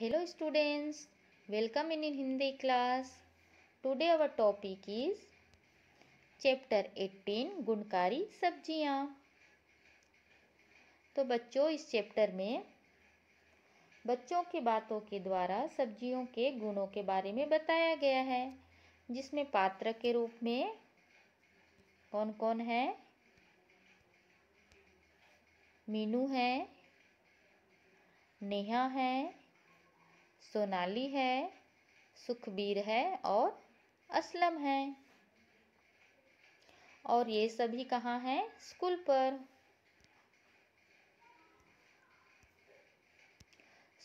hello students welcome in in Hindi class today our topic is chapter 18 गुणकारी सब्जियां तो बच्चों इस चैप्टर में बच्चों की बातों के द्वारा सब्जियों के गुणों के बारे में बताया गया है जिसमें पात्र के रूप में कौन कौन है मीनू है नेहा है सोनाली है सुखबीर है और असलम है और ये सभी कहाँ हैं स्कूल पर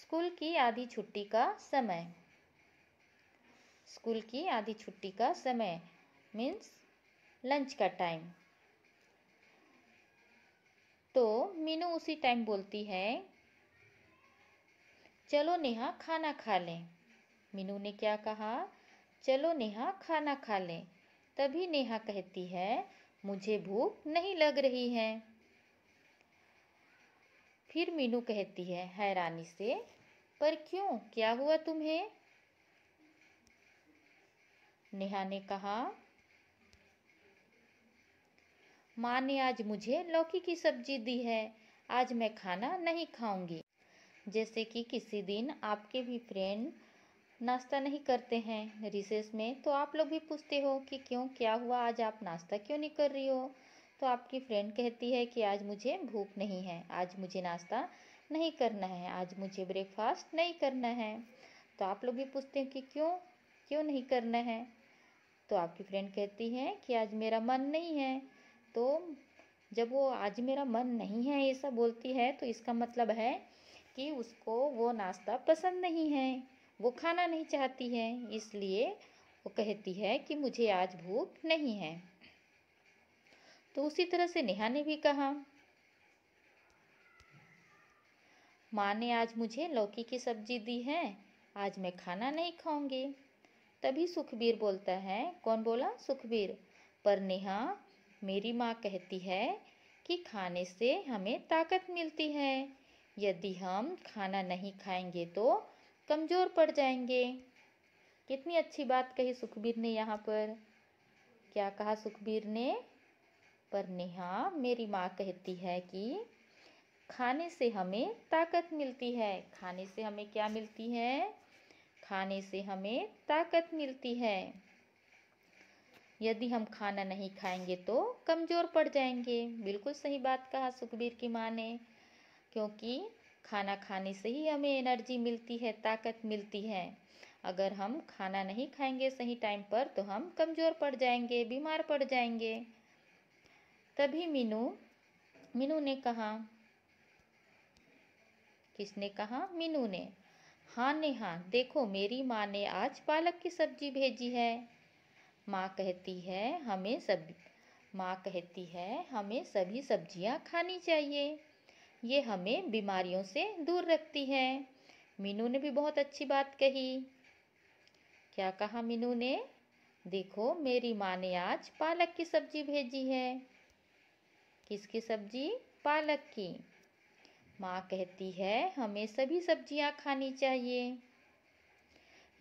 स्कूल की आधी छुट्टी का समय स्कूल की आधी छुट्टी का समय मीन्स लंच का टाइम तो मीनू उसी टाइम बोलती है चलो नेहा खाना खा लें मीनू ने क्या कहा चलो नेहा खाना खा लें तभी नेहा कहती है मुझे भूख नहीं लग रही है फिर मीनू कहती है हैरानी से पर क्यों क्या हुआ तुम्हें नेहा ने कहा माँ ने आज मुझे लौकी की सब्जी दी है आज मैं खाना नहीं खाऊंगी जैसे कि किसी दिन आपके भी फ्रेंड नाश्ता नहीं करते हैं रिसेस में तो आप लोग भी पूछते हो कि क्यों क्या हुआ आज आप नाश्ता क्यों नहीं कर रही हो तो आपकी फ्रेंड कहती है कि आज मुझे भूख नहीं है आज मुझे नाश्ता नहीं करना है आज मुझे ब्रेकफास्ट नहीं करना है तो आप लोग भी पूछते हो कि क्यों क्यों नहीं करना है तो आपकी फ्रेंड कहती है कि आज मेरा मन नहीं है तो जब वो आज मेरा मन नहीं है ऐसा बोलती है तो इसका मतलब है कि उसको वो नाश्ता पसंद नहीं है वो खाना नहीं चाहती है इसलिए वो कहती है कि मुझे आज भूख नहीं है तो उसी तरह से नेहा ने भी कहा माँ ने आज मुझे लौकी की सब्जी दी है आज मैं खाना नहीं खाऊंगी तभी सुखबीर बोलता है कौन बोला सुखबीर पर नेहा मेरी माँ कहती है कि खाने से हमें ताकत मिलती है यदि हम खाना नहीं खाएंगे तो कमज़ोर पड़ जाएंगे कितनी अच्छी बात कही सुखबीर ने यहाँ पर क्या कहा सुखबीर ने पर नेहा मेरी माँ कहती है कि खाने से हमें ताकत मिलती है खाने से हमें क्या मिलती है खाने से हमें ताकत मिलती है यदि हम खाना नहीं खाएंगे तो कमज़ोर पड़ जाएंगे बिल्कुल सही बात कहा सुखबीर की माँ ने क्योंकि खाना खाने से ही हमें एनर्जी मिलती है ताकत मिलती है अगर हम खाना नहीं खाएंगे सही टाइम पर तो हम कमज़ोर पड़ जाएंगे बीमार पड़ जाएंगे तभी मीनू मीनू ने कहा किसने कहा मीनू ने हाँ ने हाँ देखो मेरी माँ ने आज पालक की सब्जी भेजी है माँ कहती है हमें सब माँ कहती है हमें सभी सब्जियाँ खानी चाहिए ये हमें बीमारियों से दूर रखती है मीनू ने भी बहुत अच्छी बात कही क्या कहा मीनू ने देखो मेरी माँ ने आज पालक की सब्जी भेजी है किसकी सब्जी पालक की माँ कहती है हमें सभी सब्जियाँ खानी चाहिए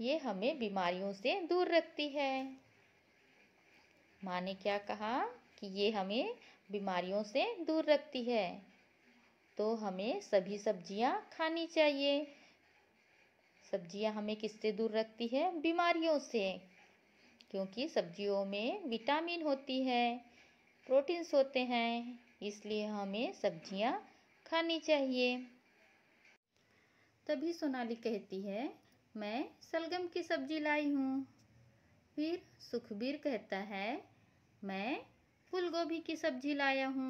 ये हमें बीमारियों से दूर रखती है माँ ने क्या कहा कि ये हमें बीमारियों से दूर रखती है तो हमें सभी सब्जियां खानी चाहिए सब्जियां हमें किससे दूर रखती है बीमारियों से क्योंकि सब्जियों में विटामिन होती है प्रोटीन्स होते हैं इसलिए हमें सब्जियां खानी चाहिए तभी सोनाली कहती है मैं सलगम की सब्जी लाई हूँ फिर सुखबीर कहता है मैं फूलगोभी की सब्जी लाया हूँ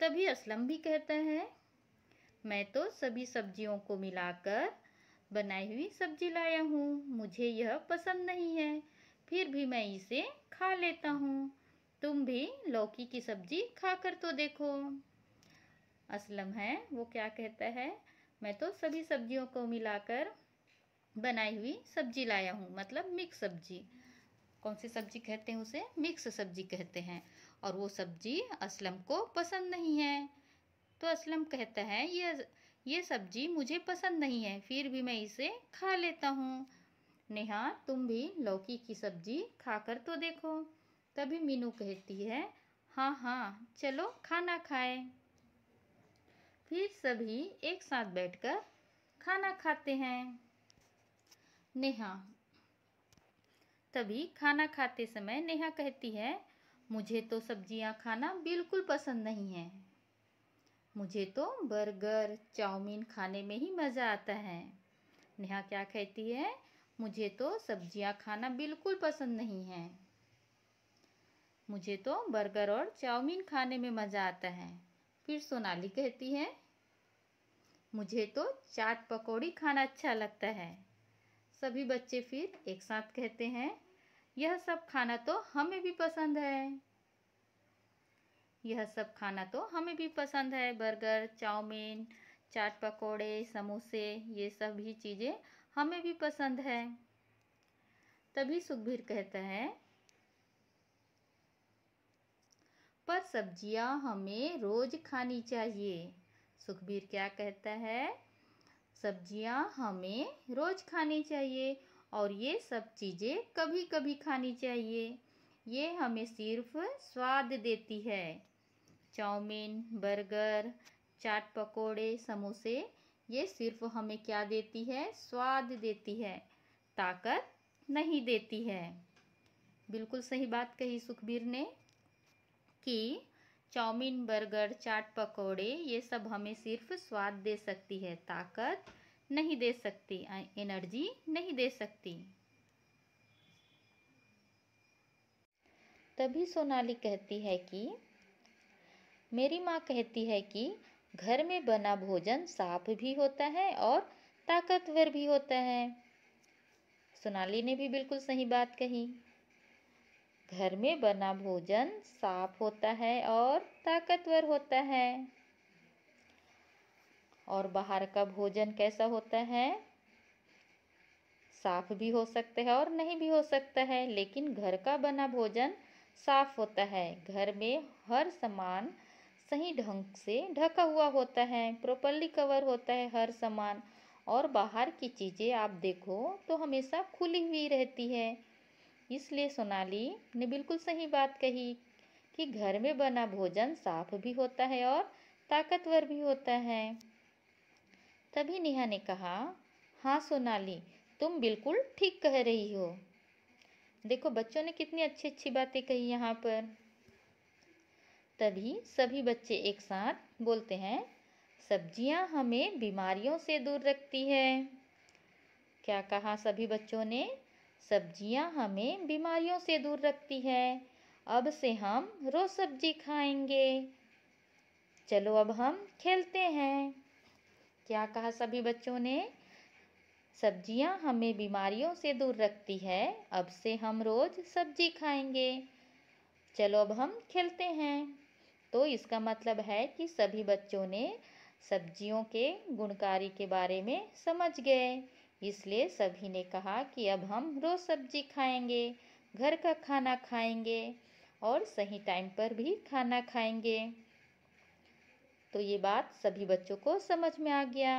तभी असलम भी कहता है मैं तो सभी सब्जियों को मिलाकर बनाई हुई सब्जी लाया हूँ मुझे यह पसंद नहीं है फिर भी मैं इसे खा लेता हूँ तुम भी लौकी की सब्जी खा कर तो देखो असलम है वो क्या कहता है मैं तो सभी सब्जियों को मिलाकर बनाई हुई सब्जी लाया हूँ मतलब मिक्स सब्जी कौन सी सब्जी कहते हैं उसे मिक्स सब्जी कहते हैं और वो सब्ज़ी असलम को पसंद नहीं है तो असलम कहता है ये ये सब्ज़ी मुझे पसंद नहीं है फिर भी मैं इसे खा लेता हूँ नेहा तुम भी लौकी की सब्ज़ी खाकर तो देखो तभी मीनू कहती है हाँ हाँ चलो खाना खाए फिर सभी एक साथ बैठकर खाना खाते हैं नेहा तभी खाना खाते समय नेहा कहती है मुझे तो सब्जियां खाना बिल्कुल पसंद नहीं है मुझे तो बर्गर चाउमीन खाने में ही मज़ा आता है नेहा क्या कहती है मुझे तो सब्जियां खाना बिल्कुल पसंद नहीं है मुझे तो बर्गर और चाउमीन खाने में मज़ा आता है फिर सोनाली कहती है मुझे तो चाट पकौड़ी खाना अच्छा लगता है सभी बच्चे फिर एक साथ कहते हैं यह सब खाना तो हमें भी पसंद है यह सब खाना तो हमें भी पसंद है बर्गर चाउमीन चाट पकोड़े समोसे ये सब भी चीज़ें हमें भी पसंद है तभी सुखबीर कहता है पर सब्जियां हमें रोज खानी चाहिए सुखबीर क्या कहता है सब्जियां हमें रोज खानी चाहिए और ये सब चीज़ें कभी कभी खानी चाहिए ये हमें सिर्फ स्वाद देती है चाउमीन बर्गर चाट पकोड़े समोसे ये सिर्फ हमें क्या देती है स्वाद देती है ताकत नहीं देती है बिल्कुल सही बात कही सुखबीर ने कि चाउमीन बर्गर चाट पकोड़े ये सब हमें सिर्फ स्वाद दे सकती है ताकत नहीं दे सकती एनर्जी नहीं दे सकती तभी सोनाली कहती है कि मेरी माँ कहती है कि घर में बना भोजन साफ भी होता है और ताकतवर भी होता है सोनाली ने भी बिल्कुल सही बात कही घर में बना भोजन साफ होता है और ताकतवर होता है और बाहर का भोजन कैसा होता है साफ भी हो सकता है और नहीं भी हो सकता है लेकिन घर का बना भोजन साफ होता है घर में हर सामान सही ढंग से ढका हुआ होता है प्रॉपरली कवर होता है हर सामान और बाहर की चीज़ें आप देखो तो हमेशा खुली हुई रहती है इसलिए सोनाली ने बिल्कुल सही बात कही कि घर में बना भोजन साफ भी होता है और ताकतवर भी होता है तभी नेहा ने कहा हाँ सोनाली तुम बिल्कुल ठीक कह रही हो देखो बच्चों ने कितनी अच्छी अच्छी बातें कही यहाँ पर तभी सभी बच्चे एक साथ बोलते हैं सब्जियाँ हमें बीमारियों से दूर रखती है क्या कहा सभी बच्चों ने सब्जियाँ हमें बीमारियों से दूर रखती है अब से हम रोज़ सब्जी खाएंगे चलो अब हम खेलते हैं क्या कहा सभी बच्चों ने सब्जियां हमें बीमारियों से दूर रखती है अब से हम रोज सब्जी खाएंगे चलो अब हम खेलते हैं तो इसका मतलब है कि सभी बच्चों ने सब्जियों के गुणकारी के बारे में समझ गए इसलिए सभी ने कहा कि अब हम रोज़ सब्जी खाएंगे घर का खाना खाएंगे और सही टाइम पर भी खाना खाएंगे तो ये बात सभी बच्चों को समझ में आ गया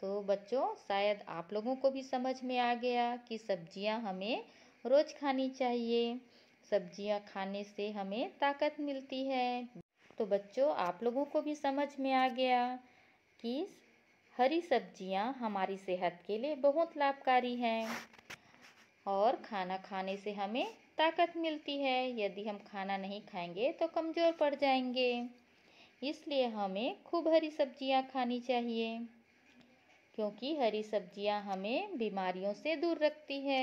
तो बच्चों शायद आप लोगों को भी समझ में आ गया कि सब्जियां हमें रोज़ खानी चाहिए सब्जियां खाने से हमें ताकत मिलती है तो बच्चों आप लोगों को भी समझ में आ गया कि हरी सब्जियां हमारी सेहत के लिए बहुत लाभकारी हैं और खाना खाने से हमें ताकत मिलती है यदि हम खाना नहीं खाएंगे तो कमज़ोर पड़ जाएंगे इसलिए हमें खूब हरी सब्जियां खानी चाहिए क्योंकि हरी सब्जियां हमें बीमारियों से दूर रखती है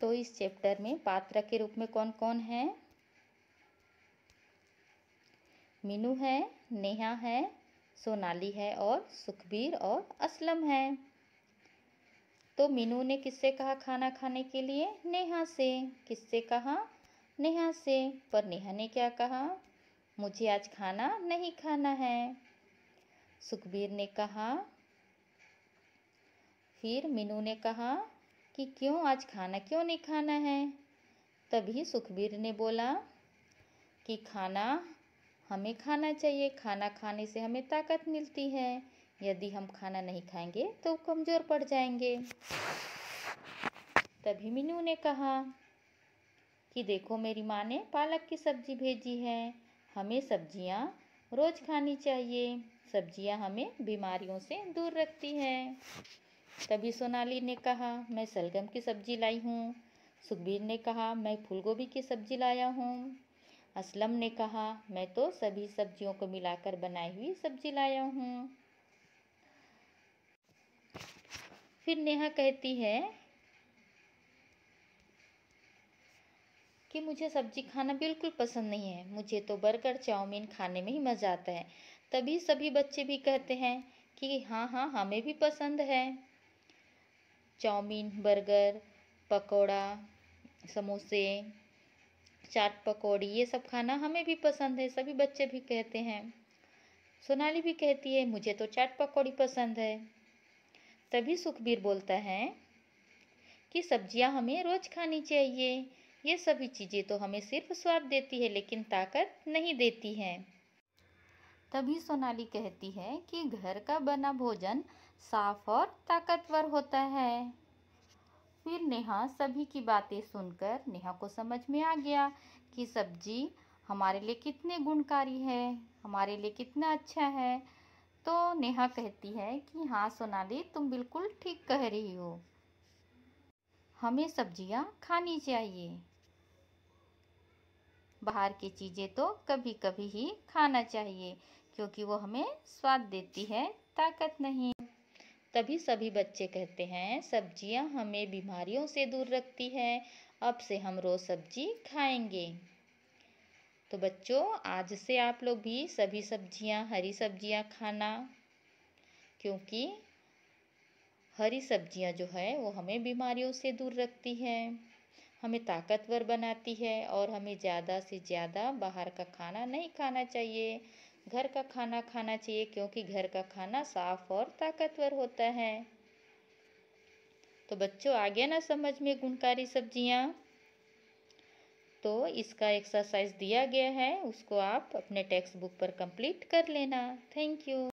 तो इस चैप्टर में पात्र के रूप में कौन कौन है मीनू है नेहा है सोनाली है और सुखबीर और असलम है तो मीनू ने किससे कहा खाना खाने के लिए नेहा से किससे कहा नेहा से पर नेहा ने क्या कहा मुझे आज खाना नहीं खाना है सुखबीर ने कहा फिर मीनू ने कहा कि क्यों आज खाना क्यों नहीं खाना है तभी सुखबीर ने बोला कि खाना हमें खाना चाहिए खाना खाने से हमें ताकत मिलती है यदि हम खाना नहीं खाएंगे तो कमज़ोर पड़ जाएंगे तभी मीनू ने कहा कि देखो मेरी माँ ने पालक की सब्जी भेजी है हमें सब्जियाँ रोज खानी चाहिए सब्जियाँ हमें बीमारियों से दूर रखती हैं तभी सोनाली ने कहा मैं सलगम की सब्जी लाई हूँ सुखबीर ने कहा मैं फूलगोभी की सब्जी लाया हूँ असलम ने कहा मैं तो सभी सब्जियों को मिलाकर बनाई हुई सब्जी लाया हूँ फिर नेहा कहती है कि मुझे सब्जी खाना बिल्कुल पसंद नहीं है मुझे तो बर्गर चाउमीन खाने में ही मज़ा आता है तभी सभी बच्चे भी कहते हैं कि हाँ हाँ हमें भी पसंद है चाउमीन बर्गर पकौड़ा समोसे चाट पकौड़ी ये सब खाना हमें भी पसंद है सभी बच्चे भी कहते हैं सोनाली भी कहती है मुझे तो चाट पकौड़ी पसंद है तभी सुखबीर बोलता है कि सब्जियां हमें रोज़ खानी चाहिए ये सभी चीज़ें तो हमें सिर्फ स्वाद देती है लेकिन ताकत नहीं देती है तभी सोनाली कहती है कि घर का बना भोजन साफ और ताकतवर होता है फिर नेहा सभी की बातें सुनकर नेहा को समझ में आ गया कि सब्जी हमारे लिए कितने गुणकारी है हमारे लिए कितना अच्छा है तो नेहा कहती है कि हाँ सोनाली तुम बिल्कुल ठीक कह रही हो हमें सब्जियाँ खानी चाहिए बाहर की चीज़ें तो कभी कभी ही खाना चाहिए क्योंकि वो हमें स्वाद देती है ताकत नहीं तभी सभी बच्चे कहते हैं सब्जियां हमें बीमारियों से दूर रखती है अब से हम रोज़ सब्जी खाएंगे तो बच्चों आज से आप लोग भी सभी सब्जियां हरी सब्जियां खाना क्योंकि हरी सब्जियां जो है वो हमें बीमारियों से दूर रखती है हमें ताकतवर बनाती है और हमें ज़्यादा से ज़्यादा बाहर का खाना नहीं खाना चाहिए घर का खाना खाना चाहिए क्योंकि घर का खाना साफ और ताकतवर होता है तो बच्चों आ गया ना समझ में गुणकारी सब्जियाँ तो इसका एक्सरसाइज दिया गया है उसको आप अपने टेक्स्ट बुक पर कंप्लीट कर लेना थैंक यू